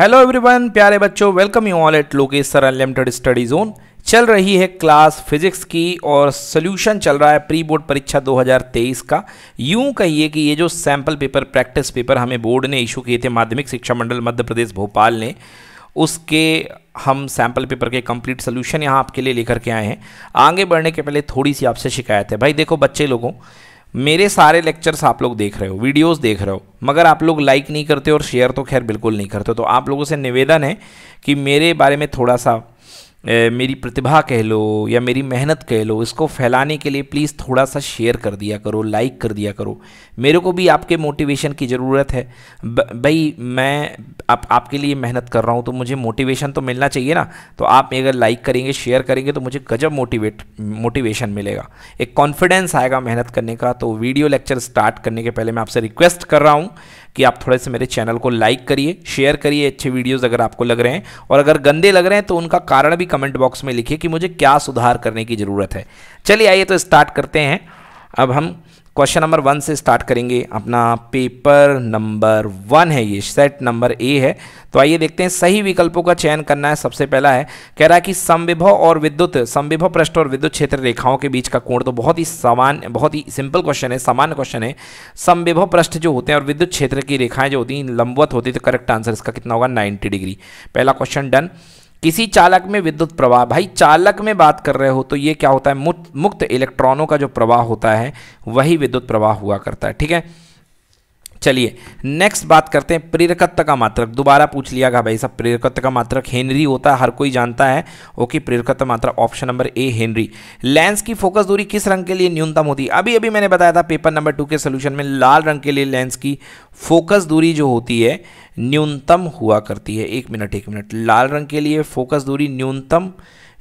Hello everyone प्यारे बच्चों welcome you all at Lokesh sir unlimited study zone चल रही है क्लास फिजिक्स की और सोल्यूशन चल रहा है प्री बोर्ड परीक्षा 2023 का यूं कहिए कि ये जो सैम्पल पेपर प्रैक्टिस पेपर हमें बोर्ड ने इशू किए थे माध्यमिक शिक्षा मंडल मध्य प्रदेश भोपाल ने उसके हम सैम्पल पेपर के कंप्लीट सोल्यूशन यहाँ आपके लिए लेकर के आए हैं आगे बढ़ने के पहले थोड़ी सी आपसे शिकायत है भाई देखो बच्चे लोगों मेरे सारे लेक्चर्स आप लोग देख रहे हो वीडियोस देख रहे हो मगर आप लोग लाइक नहीं करते और शेयर तो खैर बिल्कुल नहीं करते तो आप लोगों से निवेदन है कि मेरे बारे में थोड़ा सा मेरी प्रतिभा कह लो या मेरी मेहनत कह लो इसको फैलाने के लिए प्लीज़ थोड़ा सा शेयर कर दिया करो लाइक कर दिया करो मेरे को भी आपके मोटिवेशन की ज़रूरत है भाई मैं आप आपके लिए मेहनत कर रहा हूँ तो मुझे मोटिवेशन तो मिलना चाहिए ना तो आप अगर लाइक करेंगे शेयर करेंगे तो मुझे गजब मोटिवेट मोटिवेशन मिलेगा एक कॉन्फिडेंस आएगा मेहनत करने का तो वीडियो लेक्चर स्टार्ट करने के पहले मैं आपसे रिक्वेस्ट कर रहा हूँ कि आप थोड़े से मेरे चैनल को लाइक करिए शेयर करिए अच्छे वीडियोज़ अगर आपको लग रहे हैं और अगर गंदे लग रहे हैं तो उनका कारण भी कमेंट बॉक्स में लिखिए कि मुझे क्या सुधार करने की ज़रूरत है चलिए आइए तो स्टार्ट करते हैं अब हम क्वेश्चन नंबर वन से स्टार्ट करेंगे अपना पेपर नंबर वन है ये सेट नंबर ए है तो आइए देखते हैं सही विकल्पों का चयन करना है सबसे पहला है कह रहा है कि संविभव और विद्युत संविभव पृष्ठ और विद्युत क्षेत्र रेखाओं के बीच का कोण तो बहुत ही समान बहुत ही सिंपल क्वेश्चन है सामान्य क्वेश्चन है संविभव पृष्ठ जो होते हैं और विद्युत क्षेत्र की रेखाएं जो होती हैं लंबवत होती है तो करेक्ट आंसर इसका कितना होगा नाइन्टी डिग्री पहला क्वेश्चन डन किसी चालक में विद्युत प्रवाह भाई चालक में बात कर रहे हो तो ये क्या होता है मुक्त इलेक्ट्रॉनों का जो प्रवाह होता है वही विद्युत प्रवाह हुआ करता है ठीक है चलिए नेक्स्ट बात करते हैं प्रेरकत्व का मात्रक दोबारा पूछ लिया गया भाई साहब प्रेरकत्व का मात्रक हेनरी होता है हर कोई जानता है ओके प्रेरकत्व मात्रक option number A henry lens की फोकस दूरी किस रंग के लिए न्यूनतम होती है अभी अभी मैंने बताया था पेपर नंबर टू के सोल्यूशन में लाल रंग के लिए लेंस की फोकस दूरी जो होती है न्यूनतम हुआ करती है एक मिनट एक मिनट लाल रंग के लिए फोकस दूरी न्यूनतम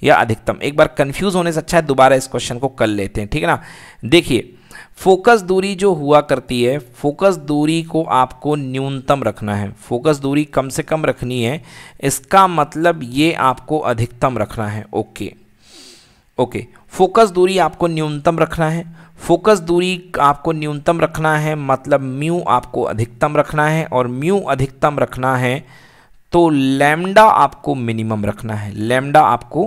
या अधिकतम एक बार कन्फ्यूज होने से अच्छा है दोबारा इस क्वेश्चन को कर लेते हैं ठीक है ना देखिए फोकस दूरी जो हुआ करती है फोकस दूरी को आपको न्यूनतम रखना है फोकस दूरी कम से कम रखनी है इसका मतलब ये आपको अधिकतम रखना है ओके ओके फोकस दूरी आपको न्यूनतम रखना है फोकस दूरी आपको न्यूनतम रखना है मतलब म्यू आपको अधिकतम रखना है और म्यू अधिकतम रखना है तो लैमडा आपको मिनिमम रखना है लैमडा आपको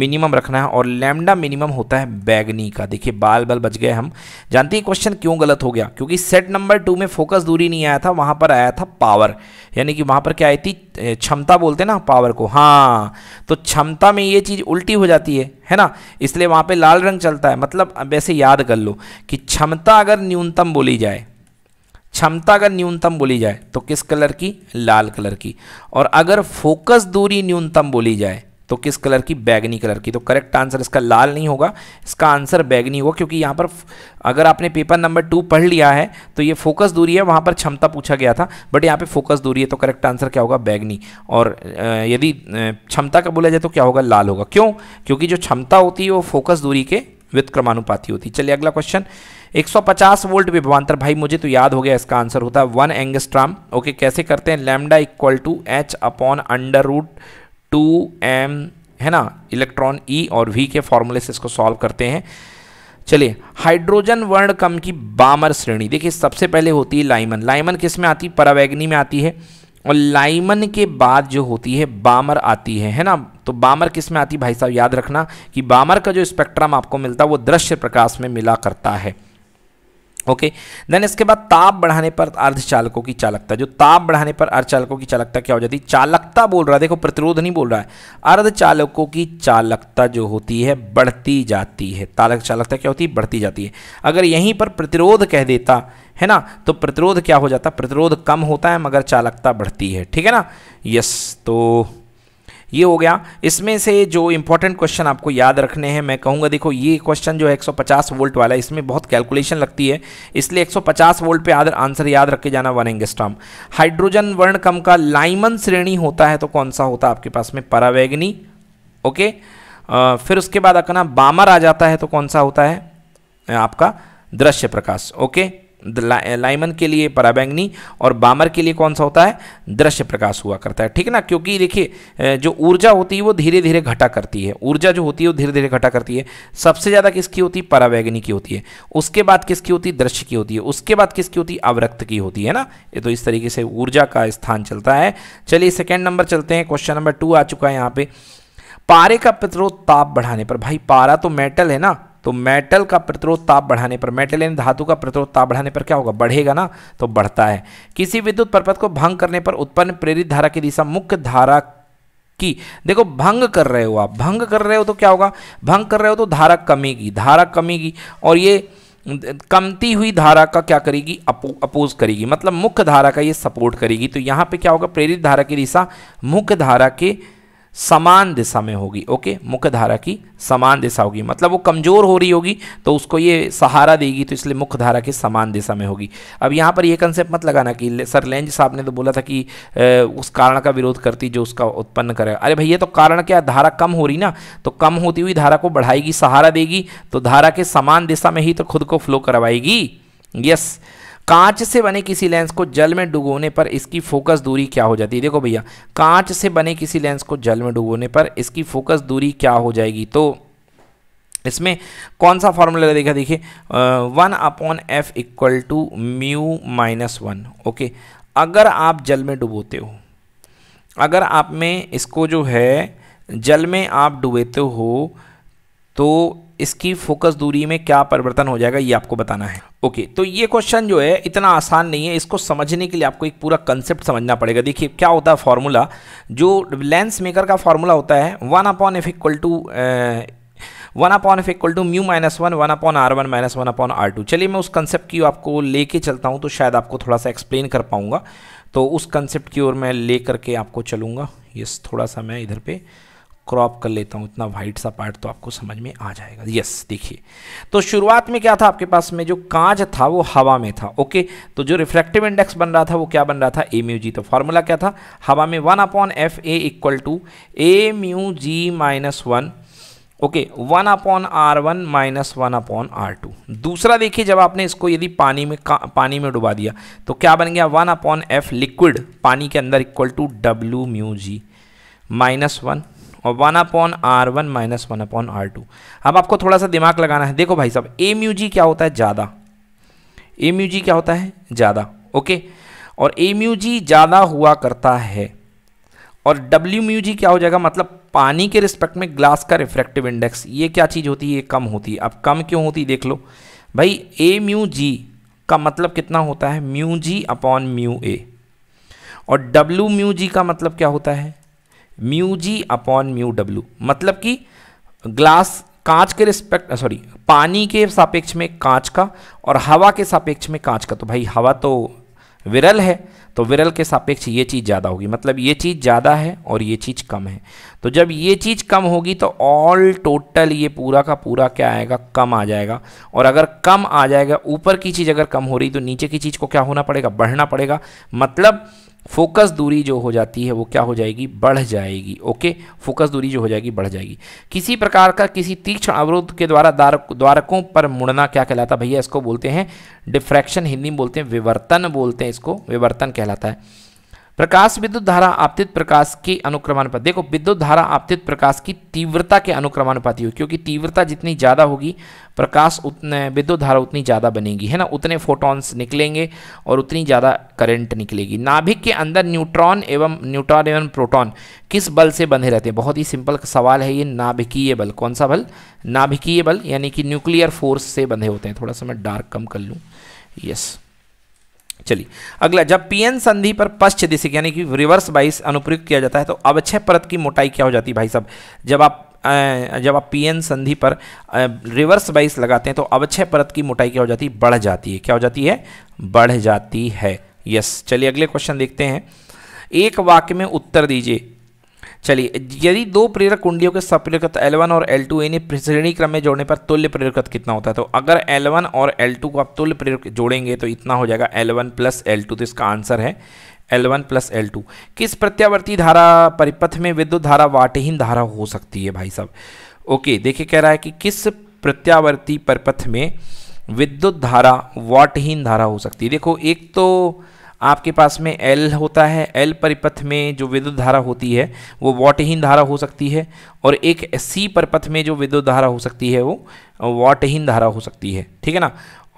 मिनिमम रखना है और लैमडा मिनिमम होता है बैगनी का देखिए बाल बाल बच गए हम जानते हैं क्वेश्चन क्यों गलत हो गया क्योंकि सेट नंबर टू में फोकस दूरी नहीं आया था वहाँ पर आया था पावर यानी कि वहाँ पर क्या आई थी क्षमता बोलते ना पावर को हाँ तो क्षमता में ये चीज़ उल्टी हो जाती है है ना इसलिए वहाँ पर लाल रंग चलता है मतलब वैसे याद कर लो कि क्षमता अगर न्यूनतम बोली जाए क्षमता अगर न्यूनतम बोली जाए तो किस कलर की लाल कलर की और अगर फोकस दूरी न्यूनतम बोली जाए तो किस कलर की बैगनी कलर की तो करेक्ट आंसर इसका लाल नहीं होगा इसका आंसर बैगनी होगा क्योंकि यहाँ पर अगर आपने पेपर नंबर टू पढ़ लिया है तो ये फोकस दूरी है वहाँ पर क्षमता पूछा गया था बट यहाँ पे फोकस दूरी है तो करेक्ट आंसर क्या होगा बैगनी और यदि क्षमता का बोला जाए तो क्या होगा लाल होगा क्यों क्योंकि जो क्षमता होती है वो फोकस दूरी के वित्त क्रमानुपाती होती चलिए अगला क्वेश्चन 150 वोल्ट विभवांतर भाई मुझे तो याद हो गया इसका आंसर होता है वन एंगस्ट्राम ओके कैसे करते हैं lambda equal to H upon under root two M है ना इलेक्ट्रॉन ई e और वी के फॉर्मूले से इसको सॉल्व करते हैं चलिए हाइड्रोजन वर्ण कम की बामर श्रेणी देखिए सबसे पहले होती है लाइमन लाइमन किस में आती है परावैग्नि में आती है और लाइमन के बाद जो होती है बामर आती है है ना तो बामर किस में आती है भाई साहब याद रखना कि बामर का जो स्पेक्ट्रम आपको मिलता है वो दृश्य प्रकाश में मिला करता है ओके okay. देन इसके बाद ताप बढ़ाने पर अर्धचालकों की चालकता जो ताप बढ़ाने पर अर्धचालकों की चालकता क्या हो जाती है चालकता बोल रहा है देखो प्रतिरोध नहीं बोल रहा है अर्धचालकों की चालकता जो होती है बढ़ती जाती है तालक चालकता क्या होती है बढ़ती जाती है अगर यहीं पर प्रतिरोध कह देता है ना तो प्रतिरोध क्या हो जाता प्रतिरोध कम होता है मगर चालकता बढ़ती है ठीक है ना यस तो ये हो गया इसमें से जो इंपॉर्टेंट क्वेश्चन आपको याद रखने हैं मैं कहूँगा देखो ये क्वेश्चन जो है एक वोल्ट वाला है इसमें बहुत कैलकुलेशन लगती है इसलिए 150 वोल्ट पे आंसर याद रख के जाना वन एंगस्ट्राम हाइड्रोजन वर्ण कम का लाइमन श्रेणी होता है तो कौन सा होता है आपके पास में परावैग्नी ओके आ, फिर उसके बाद अपना बामर आ जाता है तो कौन सा होता है आपका दृश्य प्रकाश ओके लाइमन के लिए पराबैंगनी और बामर के लिए कौन सा होता है दृश्य प्रकाश हुआ करता है ठीक है ना क्योंकि देखिए जो ऊर्जा होती है वो धीरे धीरे घटा करती है ऊर्जा जो होती है वो धीरे धीरे घटा करती है सबसे ज़्यादा किसकी होती है पराबैंगनी की होती है उसके बाद किसकी होती है दृश्य की होती है उसके बाद किसकी होती है अवरक्त की होती है ना ये तो इस तरीके से ऊर्जा का स्थान चलता है चलिए सेकेंड नंबर चलते हैं क्वेश्चन नंबर टू आ चुका है यहाँ पे पारे का प्रतिरोध ताप बढ़ाने पर भाई पारा तो मेटल है ना तो मेटल का प्रतिरोध ताप बढ़ाने पर मेटल यानी धातु का प्रतिरोध ताप बढ़ाने पर क्या होगा बढ़ेगा ना तो बढ़ता है किसी विद्युत पर्पत को भंग करने पर उत्पन्न प्रेरित धारा की दिशा मुख्य धारा की देखो भंग कर रहे हो आप भंग कर रहे हो तो क्या होगा भंग कर रहे हो तो धारा कमेगी धारा कमेगी और ये कमती हुई धारा का क्या करेगी अपो, अपोज करेगी मतलब मुख्य धारा का ये सपोर्ट करेगी तो यहाँ पे क्या होगा प्रेरित धारा की दिशा मुख्य धारा के समान दिशा में होगी ओके मुख्य धारा की समान दिशा होगी मतलब वो कमज़ोर हो रही होगी तो उसको ये सहारा देगी तो इसलिए मुख्य धारा के समान दिशा में होगी अब यहाँ पर यह कंसेप्ट मत लगाना कि सर लेंज साहब ने तो बोला था कि उस कारण का विरोध करती जो उसका उत्पन्न करेगा अरे भैया तो कारण क्या धारा कम हो रही ना तो कम होती हुई धारा को बढ़ाएगी सहारा देगी तो धारा के समान दिशा में ही तो खुद को फ्लो करवाएगी यस yes. कांच से बने किसी लेंस को जल में डुबोने पर इसकी फोकस दूरी क्या हो जाती है देखो भैया कांच से बने किसी लेंस को जल में डुबोने पर इसकी फोकस दूरी क्या हो जाएगी तो इसमें कौन सा फॉर्मूला देखा देखिए one upon F equal to mu minus one okay अगर आप जल में डुबोते हो अगर आप में इसको जो है जल में आप डुबेते हो तो इसकी फोकस दूरी में क्या परिवर्तन हो जाएगा ये आपको बताना है ओके तो ये क्वेश्चन जो है इतना आसान नहीं है इसको समझने के लिए आपको एक पूरा कंसेप्ट समझना पड़ेगा देखिए क्या होता है फॉर्मूला जो लेंस मेकर का फॉर्मूला होता है one upon F equal to one upon F equal to mu minus one one upon R one minus one upon R two चलिए मैं उस कंसेप्ट की आपको लेके चलता हूँ तो शायद आपको थोड़ा सा एक्सप्लेन कर पाऊँगा तो उस कंसेप्ट की ओर मैं ले करके आपको चलूँगा ये थोड़ा सा मैं इधर पर क्रॉप कर लेता हूँ इतना वाइट सा पार्ट तो आपको समझ में आ जाएगा यस देखिए तो शुरुआत में क्या था आपके पास में जो कांच था वो हवा में था ओके तो जो रिफ्लेक्टिव इंडेक्स बन रहा था वो क्या बन रहा था ए म्यू जी तो फार्मूला क्या था हवा में one upon F A equal to A mu G minus one okay one upon R one minus one upon R two दूसरा देखिए जब आपने इसको यदि पानी में पानी में डुबा दिया तो क्या बन गया वन अपॉन एफ लिक्विड पानी के अंदर equal to W mu G minus one और one upon R one minus one upon R two अब आपको थोड़ा सा दिमाग लगाना है देखो भाई साहब ए म्यू जी क्या होता है ज़्यादा ए म्यू जी क्या होता है ज़्यादा ओके और ए म्यू जी ज़्यादा हुआ करता है और डब्ल्यू म्यू जी क्या हो जाएगा मतलब पानी के रिस्पेक्ट में ग्लास का रिफ्रैक्टिव इंडेक्स ये क्या चीज़ होती है ये कम होती है अब कम क्यों होती देख लो भाई ए म्यू जी का मतलब कितना होता है mu G upon mu A और डब्ल्यू म्यू जी का मतलब क्या होता है mu G upon mu W मतलब कि ग्लास कांच के रिस्पेक्ट सॉरी पानी के सापेक्ष में कांच का और हवा के सापेक्ष में कांच का तो भाई हवा तो विरल है तो विरल के सापेक्ष ये चीज़ ज़्यादा होगी मतलब ये चीज़ ज़्यादा है और ये चीज़ कम है तो जब ये चीज़ कम होगी तो ऑल टोटल ये पूरा का पूरा क्या आएगा कम आ जाएगा और अगर कम आ जाएगा ऊपर की चीज़ अगर कम हो रही तो नीचे की चीज़ को क्या होना पड़ेगा बढ़ना पड़ेगा मतलब फोकस दूरी जो हो जाती है वो क्या हो जाएगी बढ़ जाएगी ओके फोकस दूरी जो हो जाएगी बढ़ जाएगी किसी प्रकार का किसी तीक्ष्ण अवरोध के द्वारा द्वारकों पर मुड़ना क्या कहलाता है भैया इसको बोलते हैं डिफ्रैक्शन हिंदी में बोलते हैं विवर्तन बोलते हैं इसको विवर्तन कहलाता है प्रकाश विद्युत धारा आपतित प्रकाश की अनुक्रमानुपात देखो विद्युत धारा आपतित प्रकाश की तीव्रता के अनुक्रमानुपाती हो क्योंकि तीव्रता जितनी ज़्यादा होगी प्रकाश उतने विद्युत धारा उतनी ज़्यादा बनेगी है ना उतने फोटॉन्स निकलेंगे और उतनी ज़्यादा करंट निकलेगी नाभिक के अंदर न्यूट्रॉन एवं न्यूट्रॉन एवं प्रोटॉन किस बल से बंधे रहते हैं बहुत ही सिंपल सवाल है ये नाभिकीय बल कौन सा बल नाभिकीय बल यानी कि न्यूक्लियर फोर्स से बंधे होते हैं थोड़ा सा मैं डार्क कम कर लूँ यस yes. चलिए अगला जब पीएन संधि पर पश्च दिशा यानी कि रिवर्स बाइस अनुप्रयुक्त किया जाता है तो अवक्षय परत की मोटाई क्या हो जाती है भाई साहब जब आप जब आप पीएन संधि पर रिवर्स बाइस लगाते हैं तो अवक्षय परत की मोटाई क्या हो जाती है बढ़ जाती है क्या हो जाती है बढ़ जाती है यस चलिए अगले क्वेश्चन देखते हैं एक वाक्य में उत्तर दीजिए चलिए यदि दो प्रेरक कुंडियों के सप्रेरकत L1 और L2 यानी श्रेणी क्रम में जोड़ने पर तुल्य प्रेरकत कितना होता है तो अगर L1 और L2 को आप तुल्य प्रेरक जोड़ेंगे तो इतना हो जाएगा L1 प्लस एल तो इसका आंसर है L1 वन प्लस एल किस प्रत्यावर्ती धारा परिपथ में विद्युत धारा वाटहीन धारा हो सकती है भाई साहब ओके देखिए कह रहा है कि किस प्रत्यावर्ती परिपथ में विद्युत धारा वाटहीन धारा हो सकती है देखो एक तो आपके पास में एल होता है एल परिपथ में जो विद्युत धारा होती है वो वॉटहीन धारा हो सकती है और एक सी परिपथ में जो विद्युत धारा हो सकती है वो वॉटहीन धारा हो सकती है ठीक है ना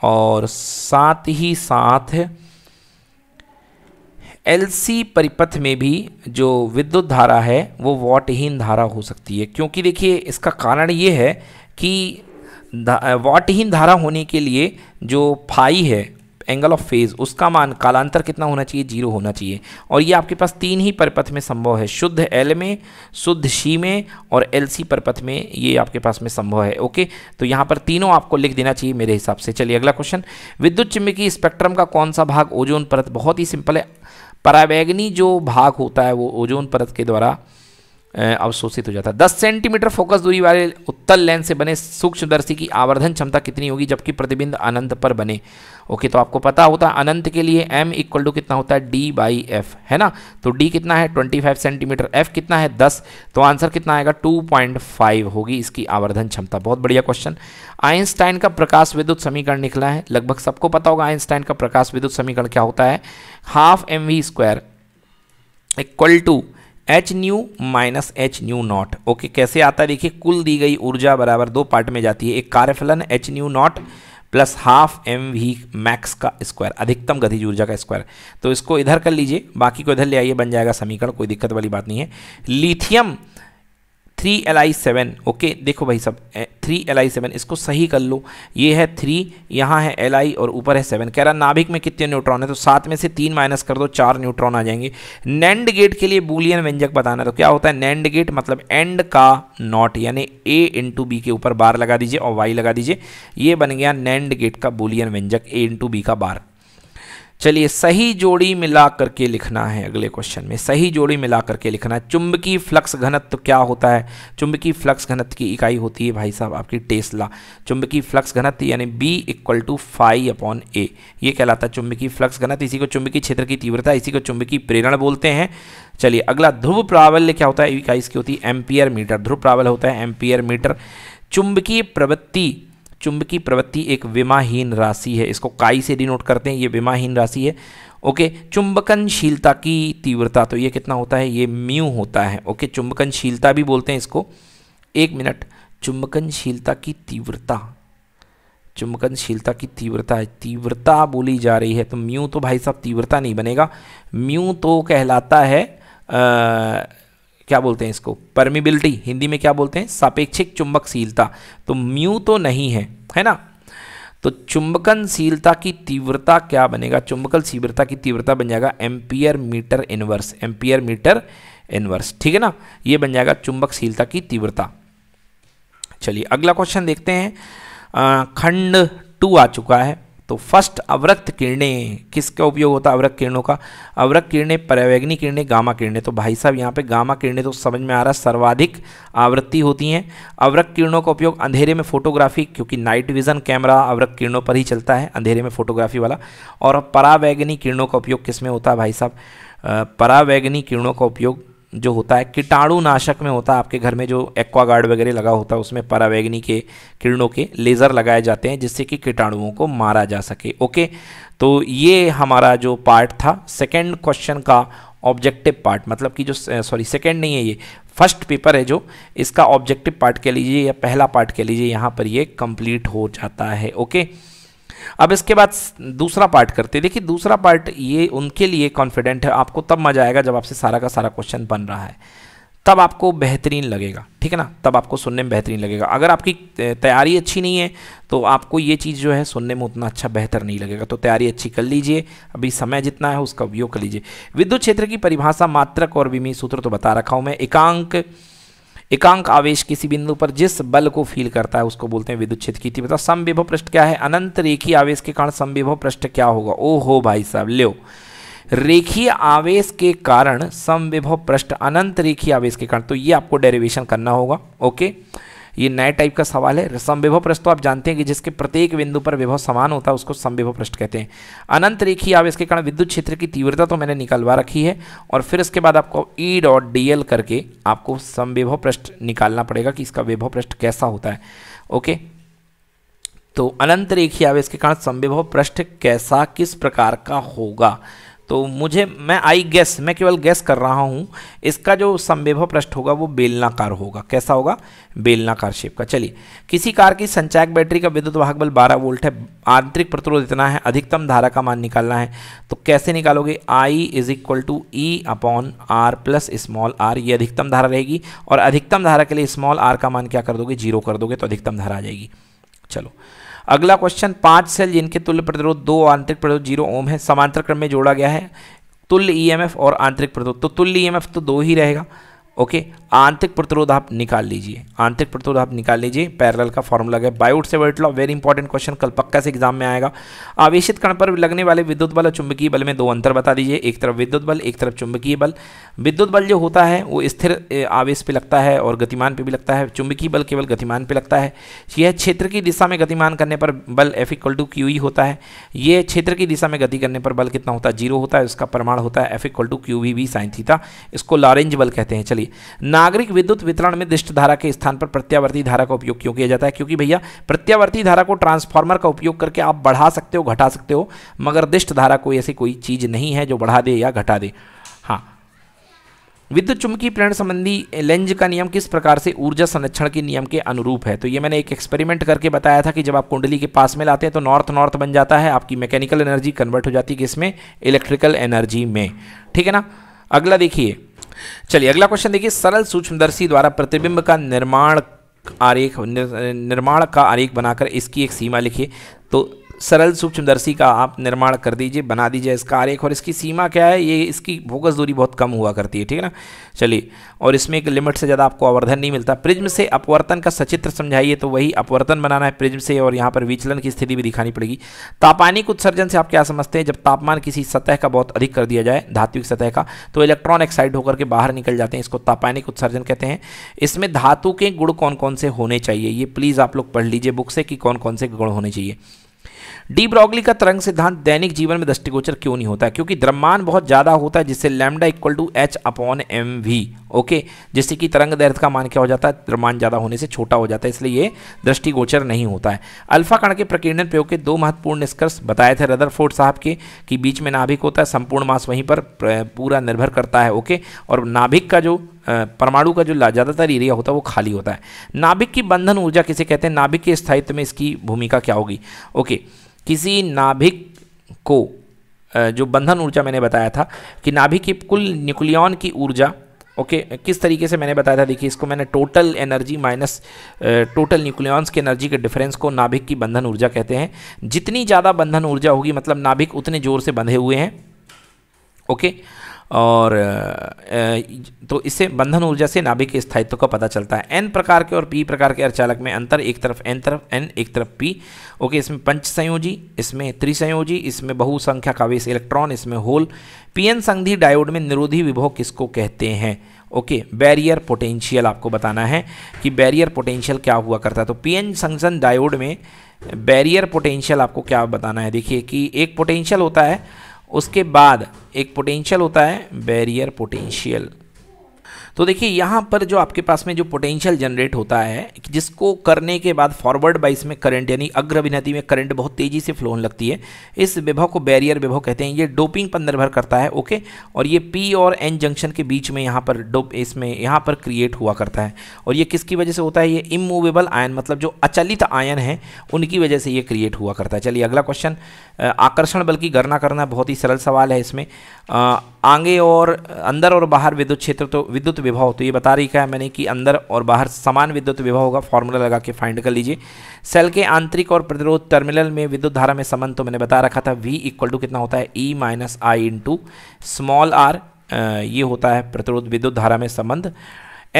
और साथ ही साथ सी परिपथ में भी जो विद्युत धारा है वो वॉटहीन धारा हो सकती है क्योंकि देखिए इसका कारण ये है कि वाटहीन वॉटहीन धारा होने के लिए जो फाई है एंगल ऑफ फेज़ उसका मान कालांतर कितना होना चाहिए जीरो होना चाहिए और ये आपके पास तीन ही परपथ में संभव है शुद्ध एल में शुद्ध शी में और एल सी परपथ में ये आपके पास में संभव है ओके तो यहाँ पर तीनों आपको लिख देना चाहिए मेरे हिसाब से चलिए अगला क्वेश्चन विद्युत चुम्बकीय स्पेक्ट्रम का कौन सा भाग ओजोन परत बहुत ही सिंपल है परावैग्नी जो भाग होता है वो ओजोन परत के द्वारा अवशोषित हो जाता है दस सेंटीमीटर फोकस दूरी वाले उत्तल लेंस से बने सूक्ष्मदर्शी की आवर्धन क्षमता कितनी होगी जबकि प्रतिबिंब अनंत पर बने ओके तो आपको पता होता है अनंत के लिए m इक्वल टू कितना होता है d बाई एफ है ना तो d कितना है 25 सेंटीमीटर f कितना है 10 तो आंसर कितना आएगा 2.5 होगी इसकी आवर्धन क्षमता बहुत बढ़िया क्वेश्चन आइंस्टाइन का प्रकाश विद्युत समीकरण निकला है लगभग सबको पता होगा आइंस्टाइन का प्रकाश विद्युत समीकरण क्या होता है half M V square equal to H nu minus H nu naught okay कैसे आता है देखिए कुल दी गई ऊर्जा बराबर दो पार्ट में जाती है एक कार्यफलन H nu naught plus half M V max का स्क्वायर अधिकतम गतिज ऊर्जा का स्क्वायर तो इसको इधर कर लीजिए बाकी को इधर ले आइए बन जाएगा समीकरण कोई दिक्कत वाली बात नहीं है lithium three L I seven okay देखो भाई सब थ्री एल आई सेवन इसको सही कर लो ये है थ्री यहाँ है एल आई और ऊपर है सेवन कह रहा नाभिक में कितने न्यूट्रॉन है तो सात में से तीन माइनस कर दो चार न्यूट्रॉन आ जाएंगे नैंड गेट के लिए बुलियन व्यंजक बताना तो क्या होता है नैंड गेट मतलब एंड का नॉट यानी ए इंटू बी के ऊपर बार लगा दीजिए और वाई लगा दीजिए ये बन गया नैंड गेट का बुलियन व्यंजक ए इंटू बी का बार चलिए सही जोड़ी मिला करके लिखना है अगले क्वेश्चन में सही जोड़ी मिला करके लिखना है चुंबकीय फ्लक्स घनत्व क्या होता है चुंबकीय फ्लक्स घनत्व की इकाई होती है भाई साहब आपकी टेस्ला चुंबकीय फ्लक्स घनत्व यानी B equal to phi upon A ये कहलाता है चुंबकीय फ्लक्स घनत्व इसी को चुंबकीय क्षेत्र की तीव्रता इसी को चुंबकीय प्रेरण बोलते हैं चलिए अगला ध्रुव प्रावल्य क्या होता है इकाई इसकी होती है एम्पियर मीटर ध्रुव प्रावल्य होता है एम्पियर मीटर चुंबकीय प्रवृत्ति चुंबकीय प्रवृत्ति एक विमाहीन राशि है इसको काई से डिनोट करते हैं ये विमाहीन राशि है ओके चुंबकनशीलता की तीव्रता तो ये कितना होता है ये म्यू होता है ओके चुंबकनशीलता भी बोलते हैं इसको एक मिनट चुंबकनशीलता की तीव्रता चुंबकनशीलता की तीव्रता है तीव्रता बोली जा रही है तो म्यू तो भाई साहब तीव्रता नहीं बनेगा म्यू तो कहलाता है क्या बोलते हैं इसको परमिबिलिटी हिंदी में क्या बोलते हैं सापेक्षिक चुंबकशीलता तो म्यू तो नहीं है है ना तो चुंबकनशीलता की तीव्रता क्या बनेगा चुंबकल तीव्रता की तीव्रता बन जाएगा ampere metre inverse ampere metre inverse ठीक है ना ये बन जाएगा चुंबकशीलता की तीव्रता चलिए अगला क्वेश्चन देखते हैं खंड टू आ चुका है तो फर्स्ट अवरक्त किरणें किसका उपयोग होता है अवरक्त किरणों का अवरक्त किरणें पर्यावैग्नि किरणें गामा किरणें तो भाई साहब यहाँ पे गामा किरणें तो समझ में आ रहा है सर्वाधिक आवृत्ति होती हैं अवरक्त किरणों का उपयोग अंधेरे में फोटोग्राफी क्योंकि नाइट विजन कैमरा अवरक्त किरणों पर ही चलता है अंधेरे में फोटोग्राफी वाला और परावैग्नि किरणों का उपयोग किस में होता है भाई साहब परावैग्नि किरणों का उपयोग जो होता है कीटाणु नाशक में होता है आपके घर में जो एक्वागार्ड वगैरह लगा होता है उसमें परावैग्नि के किरणों के लेज़र लगाए जाते हैं जिससे कि कीटाणुओं को मारा जा सके ओके तो ये हमारा जो पार्ट था सेकेंड क्वेश्चन का ऑब्जेक्टिव पार्ट मतलब कि जो सॉरी सेकेंड नहीं है ये फर्स्ट पेपर है जो इसका ऑब्जेक्टिव पार्ट कह लीजिए या पहला पार्ट कह लीजिए यहाँ पर ये कंप्लीट हो जाता है ओके अब इसके बाद दूसरा पार्ट करते हैं देखिए दूसरा पार्ट ये उनके लिए कॉन्फिडेंट है आपको तब मज़ा आएगा जब आपसे सारा का सारा क्वेश्चन बन रहा है तब आपको बेहतरीन लगेगा ठीक है ना तब आपको सुनने में बेहतरीन लगेगा अगर आपकी तैयारी अच्छी नहीं है तो आपको ये चीज़ जो है सुनने में उतना अच्छा बेहतर नहीं लगेगा तो तैयारी अच्छी कर लीजिए अभी समय जितना है उसका उपयोग कर लीजिए विद्युत क्षेत्र की परिभाषा मात्रक और विमी सूत्र तो बता रखा हूँ मैं एकांक एकांक आवेश किसी बिंदु पर जिस बल को फील करता है उसको बोलते हैं विद्युत क्षेत्र की तीव्रता समविभव पृष्ठ क्या है अनंत रेखी आवेश के कारण समविभव पृष्ठ क्या होगा ओ हो भाई साहब लियो रेखीय आवेश के कारण समविभव पृष्ठ अनंत रेखीय आवेश के कारण तो ये आपको डेरिवेशन करना होगा ओके okay? ये नए टाइप का सवाल है समविभव पृष्ठ तो आप जानते हैं कि जिसके प्रत्येक बिंदु पर विभव समान होता है उसको समविभव पृष्ठ कहते हैं अनंत रेखी आवेश के कारण विद्युत क्षेत्र की तीव्रता तो मैंने निकलवा रखी है और फिर उसके बाद आपको ई डॉट डी एल करके आपको समविभव पृष्ठ निकालना पड़ेगा कि इसका विभव पृष्ठ कैसा होता है ओके तो अनंत रेखी आवेश के कारण संविभव पृष्ठ कैसा किस प्रकार का होगा तो मुझे मैं आई गैस मैं केवल गैस कर रहा हूँ इसका जो संवेभव पृष्ठ होगा वो बेलनाकार होगा कैसा होगा बेलनाकार शेप का चलिए किसी कार की संचायक बैटरी का विद्युत वाहक बल 12 वोल्ट है आंतरिक प्रतिरोध इतना है अधिकतम धारा का मान निकालना है तो कैसे निकालोगे I is equal to E upon R plus small R ये अधिकतम धारा रहेगी और अधिकतम धारा के लिए स्मॉल आर का मान क्या कर दोगे जीरो कर दोगे तो अधिकतम धारा आ जाएगी चलो अगला क्वेश्चन पांच सेल जिनके तुल्य प्रतिरोध दो आंतरिक प्रतिरोध जीरो ओम है समांतर क्रम में जोड़ा गया है तुल्य ईएमएफ e और आंतरिक प्रतिरोध तो तुल्य ईएमएफ e तो दो ही रहेगा ओके आंतरिक प्रतिरोध आप निकाल लीजिए आंतरिक प्रतिरोध आप निकाल लीजिए पैरल का फॉर्मूला है Biot savart law very important question कल पक्का से एग्जाम में आएगा आवेशित कण पर लगने वाले विद्युत बल और चुंबकीय बल में दो अंतर बता दीजिए एक तरफ विद्युत बल एक तरफ चुंबकीय बल विद्युत बल जो होता है वो स्थिर आवेश पर लगता है और गतिमान पर भी लगता है चुंबकीय बल केवल गतिमान पर लगता है यह क्षेत्र की दिशा में गतिमान करने पर बल F equal to Q E होता है यह क्षेत्र की दिशा में गति करने पर बल कितना होता है जीरो होता है उसका प्रमाण होता है F equal to Q V B sine theta इसको लॉरेंज बल कहते हैं चलिए लिए नागरिक विद्युत वितरण में दिष्ट धारा के स्थान पर प्रत्यावर्ती धारा का उपयोग क्यों किया जाता है क्योंकि भैया प्रत्यावर्ती धारा को ट्रांसफार्मर का उपयोग करके आप बढ़ा सकते हो घटा सकते हो मगर दिष्ट धारा कोई ऐसी कोई चीज़ नहीं है जो बढ़ा दे या घटा दे हाँ विद्युत चुंबकीय प्रेरण संबंधी लेंज का नियम किस प्रकार से ऊर्जा संरक्षण के नियम के अनुरूप है तो ये मैंने एक एक्सपेरिमेंट करके बताया था कि जब आप कुंडली के पास में लाते हैं तो नॉर्थ नॉर्थ बन जाता है आपकी मैकेनिकल एनर्जी कन्वर्ट हो जाती है किसमें इलेक्ट्रिकल एनर्जी में ठीक है ना अगला देखिए चलिए अगला क्वेश्चन देखिए सरल सूक्ष्मदर्शी द्वारा प्रतिबिंब का निर्माण आरेख निर्माण का आरेख बनाकर इसकी एक सीमा लिखिए तो सरल सूक्ष्मदर्शी का आप निर्माण कर दीजिए बना दीजिए इसका आरेख और इसकी सीमा क्या है ये इसकी फोकस दूरी बहुत कम हुआ करती है ठीक है ना चलिए और इसमें एक लिमिट से ज़्यादा आपको आवर्धन नहीं मिलता प्रिज्म से अपवर्तन का सचित्र समझाइए तो वही अपवर्तन बनाना है प्रिज्म से और यहाँ पर विचलन की स्थिति भी दिखानी पड़ेगी तापानिक उत्सर्जन से आप क्या समझते हैं जब तापमान किसी सतह का बहुत अधिक कर दिया जाए धात्विक सतह का तो इलेक्ट्रॉन एक्साइड होकर के बाहर निकल जाते हैं इसको तापानिक उत्सर्जन कहते हैं इसमें धातु के गुण कौन कौन से होने चाहिए ये प्लीज़ आप लोग पढ़ लीजिए बुक से कि कौन कौन से गुण होने चाहिए डी ब्रॉगली का तरंग सिद्धांत दैनिक जीवन में दृष्टिगोचर क्यों नहीं होता है क्योंकि द्रव्यमान बहुत ज़्यादा होता है जिससे lambda equal to H upon M V okay जिससे कि तरंग दैर्थ का मान क्या हो जाता है द्रव्यमान ज़्यादा होने से छोटा हो जाता है इसलिए ये दृष्टिगोचर नहीं होता है अल्फा कण के प्रकीर्णन प्रयोग के दो महत्वपूर्ण निष्कर्ष बताए थे रदरफोर्ड साहब के कि बीच में नाभिक होता है संपूर्ण मास वहीं पर पूरा निर्भर करता है ओके और नाभिक का जो परमाणु का जो ज़्यादातर एरिया होता है वो खाली होता है नाभिक की बंधन ऊर्जा किसे कहते हैं नाभिक के स्थायित्व में इसकी भूमिका क्या होगी ओके किसी नाभिक को जो बंधन ऊर्जा मैंने बताया था कि नाभिक की कुल न्यूक्लियॉन की ऊर्जा ओके किस तरीके से मैंने बताया था देखिए इसको मैंने total energy minus total nucleons के एनर्जी के डिफरेंस को नाभिक की बंधन ऊर्जा कहते हैं जितनी ज़्यादा बंधन ऊर्जा होगी मतलब नाभिक उतने जोर से बंधे हुए हैं ओके okay? और तो इससे बंधन ऊर्जा से नाभिक के स्थायित्व का पता चलता है एन प्रकार के और पी प्रकार के अर्चालक में अंतर एक तरफ एन तरफ एन एक तरफ पी ओके इसमें पंच संयोजी इसमें त्रिसंयोजी इसमें बहुसंख्या कावेश इलेक्ट्रॉन इसमें होल पीएन संधि डायोड में निरोधी विभव किसको कहते हैं ओके बैरियर पोटेंशियल आपको बताना है कि बैरियर पोटेंशियल क्या हुआ करता है तो पीएन संजन डायोड में बैरियर पोटेंशियल आपको क्या बताना है देखिए कि एक पोटेंशियल होता है उसके बाद एक पोटेंशियल होता है बैरियर पोटेंशियल तो देखिए यहाँ पर जो आपके पास में जो पोटेंशियल जनरेट होता है जिसको करने के बाद फॉरवर्ड बाइस में करंट यानी अग्रभिनति में करंट बहुत तेज़ी से फ्लो होने लगती है इस विभव को बैरियर विभव कहते हैं ये डोपिंग पर निर्भर करता है ओके और ये पी और एन जंक्शन के बीच में यहाँ पर डोप इसमें यहाँ पर क्रिएट हुआ करता है और ये किसकी वजह से होता है ये इमूवेबल आयन मतलब जो अचलित आयन है उनकी वजह से ये क्रिएट हुआ करता है चलिए अगला क्वेश्चन आकर्षण बल की गणना करना बहुत ही सरल सवाल है इसमें आगे और अंदर और बाहर विद्युत क्षेत्र तो विद्युत विभव तो ये बता रही है मैंने कि अंदर और बाहर समान विद्युत विभव होगा फॉर्मूला लगा के फाइंड कर लीजिए सेल के आंतरिक और प्रतिरोध टर्मिनल में विद्युत धारा में संबंध तो मैंने बता रखा था वी इक्वल टू कितना होता है E minus I into small R ये होता है प्रतिरोध विद्युत धारा में संबंध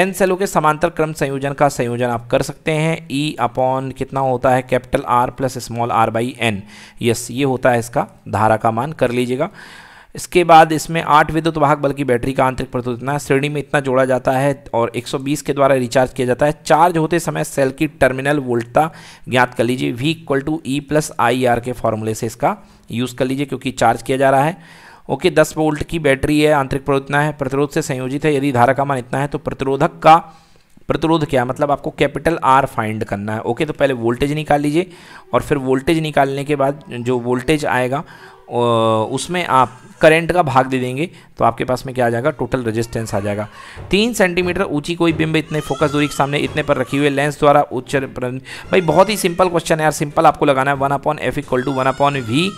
एन सेलों के समांतर क्रम संयोजन का संयोजन आप कर सकते हैं ई e अपॉन कितना होता है capital R plus small R by N yes ये होता है इसका धारा का मान कर लीजिएगा इसके बाद इसमें आठ विद्युत वाहक बल की बैटरी का आंतरिक प्रतिरोध इतना श्रेणी में इतना जोड़ा जाता है और 120 के द्वारा रिचार्ज किया जाता है चार्ज होते समय सेल की टर्मिनल वोल्टता ज्ञात कर लीजिए V equal to E plus I R के फॉर्मूले से इसका यूज़ कर लीजिए क्योंकि चार्ज किया जा रहा है ओके दस वोल्ट की बैटरी है आंतरिक प्रतिरोध इतना है प्रतिरोध से संयोजित है यदि धारा का मान इतना है तो प्रतिरोधक का प्रतिरोध क्या मतलब आपको कैपिटल आर फाइंड करना है ओके तो पहले वोल्टेज निकाल लीजिए और फिर वोल्टेज निकालने के बाद जो वोल्टेज आएगा उसमें आप करंट का भाग दे देंगे तो आपके पास में क्या आ जाएगा टोटल रेजिस्टेंस आ जाएगा तीन सेंटीमीटर ऊंची कोई बिंब इतने फोकस दूरी के सामने इतने पर रखी हुई लेंस द्वारा उच्च भाई बहुत ही सिंपल क्वेश्चन है यार सिंपल आपको लगाना है one upon F equal to one upon V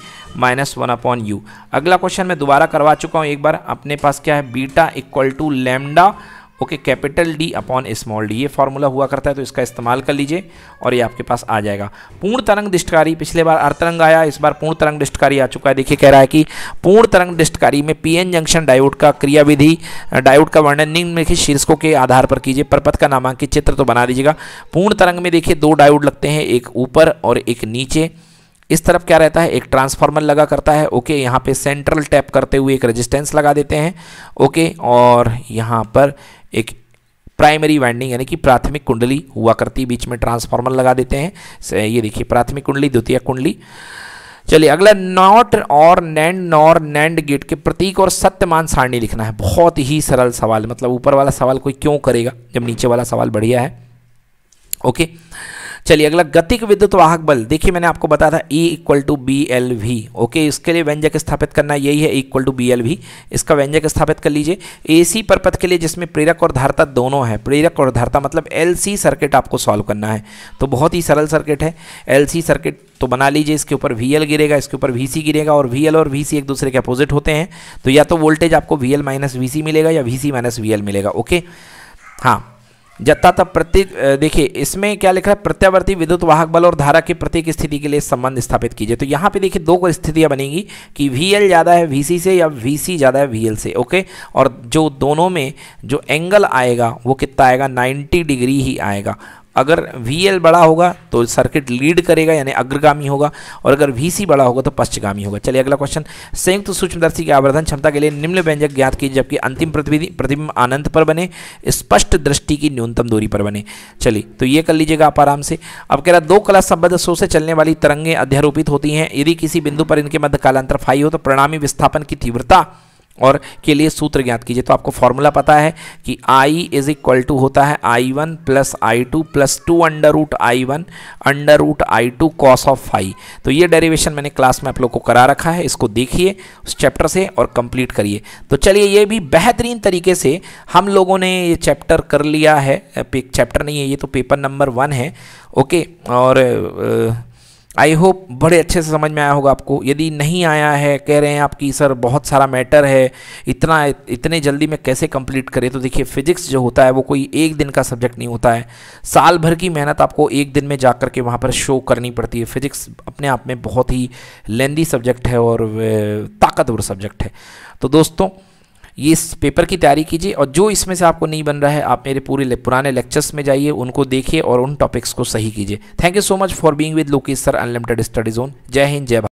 minus one upon U अगला क्वेश्चन मैं दोबारा करवा चुका हूँ एक बार अपने पास क्या है beta equal to lambda okay capital D upon small D ये फार्मूला हुआ करता है तो इसका इस्तेमाल कर लीजिए और ये आपके पास आ जाएगा पूर्ण तरंग दृष्टकारी पिछले बार अर्तरंग आया इस बार पूर्ण तरंग दृष्टकारी आ चुका है देखिए कह रहा है कि पूर्ण तरंग दृष्टकारी में पीएन जंक्शन डायोड का क्रियाविधि डायोड का वर्णन निम्नलिखित शीर्षकों के आधार पर कीजिए परपथ का नामांकित चित्र तो बना दीजिएगा पूर्ण तरंग में देखिए दो डायोड लगते हैं एक ऊपर और एक नीचे इस तरफ क्या रहता है एक ट्रांसफार्मर लगा करता है ओके यहाँ पे सेंट्रल टैप करते हुए एक रेजिस्टेंस लगा देते हैं ओके और यहाँ पर एक प्राइमरी वाइंडिंग यानी कि प्राथमिक कुंडली हुआ करती बीच में ट्रांसफार्मर लगा देते हैं ये देखिए प्राथमिक कुंडली द्वितीय कुंडली चलिए अगला नॉट और नैंड नॉर नैंड गेट के प्रतीक और सत्यमान सारणी लिखना है बहुत ही सरल सवाल मतलब ऊपर वाला सवाल कोई क्यों करेगा जब नीचे वाला सवाल बढ़िया है ओके okay. चलिए अगला गतिक विद्युत वाहक बल देखिए मैंने आपको बताया था E equal to B L V okay इसके लिए व्यंजक स्थापित करना यही है equal to B L V इसका व्यंजक स्थापित कर लीजिए ए सी परपथ के लिए जिसमें प्रेरक और धारता दोनों है प्रेरक और धारता मतलब एल सी सर्किट आपको सॉल्व करना है तो बहुत ही सरल सर्किट है एल सी सर्किट तो बना लीजिए इसके ऊपर वी एल गिरेगा इसके ऊपर वी सी गिरेगा और वी एल और वी सी एक दूसरे के अपोजिट होते हैं तो या तो वोल्टेज आपको V L minus V C मिलेगा या V C minus V L मिलेगा ओके हाँ जत्ता तब प्रति देखिए इसमें क्या लिखा है प्रत्यावर्ती विद्युत वाहक बल और धारा की प्रत्येक स्थिति के लिए संबंध स्थापित कीजिए तो यहाँ पे देखिए दो स्थितियाँ बनेंगी कि वी एल ज़्यादा है वी सी से या वी सी ज़्यादा है वी एल से ओके और जो दोनों में जो एंगल आएगा वो कितना आएगा 90 डिग्री ही आएगा अगर वी बड़ा होगा तो सर्किट लीड करेगा यानी अग्रगामी होगा और अगर वी बड़ा होगा तो पश्चगामी होगा चलिए अगला क्वेश्चन संयुक्त सूक्ष्मदर्शी की आवर्धन क्षमता के लिए निम्न व्यंजक ज्ञात कीजिए जबकि अंतिम प्रतिविधि प्रतिबिंब आनंद पर बने स्पष्ट दृष्टि की न्यूनतम दूरी पर बने चलिए तो ये कर लीजिएगा आप आराम से अब कह रहा दो कला संबद्ध सो से चलने वाली तरंगें अध्यारोपित होती हैं यदि किसी बिंदु पर इनके मध्य कालांतर फाई हो तो प्रणामी विस्थापन की तीव्रता और के लिए सूत्र ज्ञात कीजिए तो आपको फॉर्मूला पता है कि आई इज इक्वल टू होता है I one plus I two plus two under root I one under root I two cos of five तो ये डेरिवेशन मैंने क्लास में आप लोग को करा रखा है इसको देखिए उस चैप्टर से और कंप्लीट करिए तो चलिए ये भी बेहतरीन तरीके से हम लोगों ने ये चैप्टर कर लिया है चैप्टर नहीं है ये तो पेपर नंबर वन है ओके और आई होप बड़े अच्छे से समझ में आया होगा आपको यदि नहीं आया है कह रहे हैं आपकी सर बहुत सारा मैटर है इतना इतने जल्दी में कैसे कंप्लीट करें तो देखिए फिजिक्स जो होता है वो कोई एक दिन का सब्जेक्ट नहीं होता है साल भर की मेहनत आपको एक दिन में जा कर के वहाँ पर शो करनी पड़ती है फिजिक्स अपने आप में बहुत ही लेंदी सब्जेक्ट है और ताकतवर सब्जेक्ट है तो दोस्तों ये इस पेपर की तैयारी कीजिए और जो इसमें से आपको नहीं बन रहा है आप मेरे पूरे ले, पुराने लेक्चर्स में जाइए उनको देखिए और उन टॉपिक्स को सही कीजिए thank you so much for being with Lokesh sir unlimited study zone जय हिंद जय भारत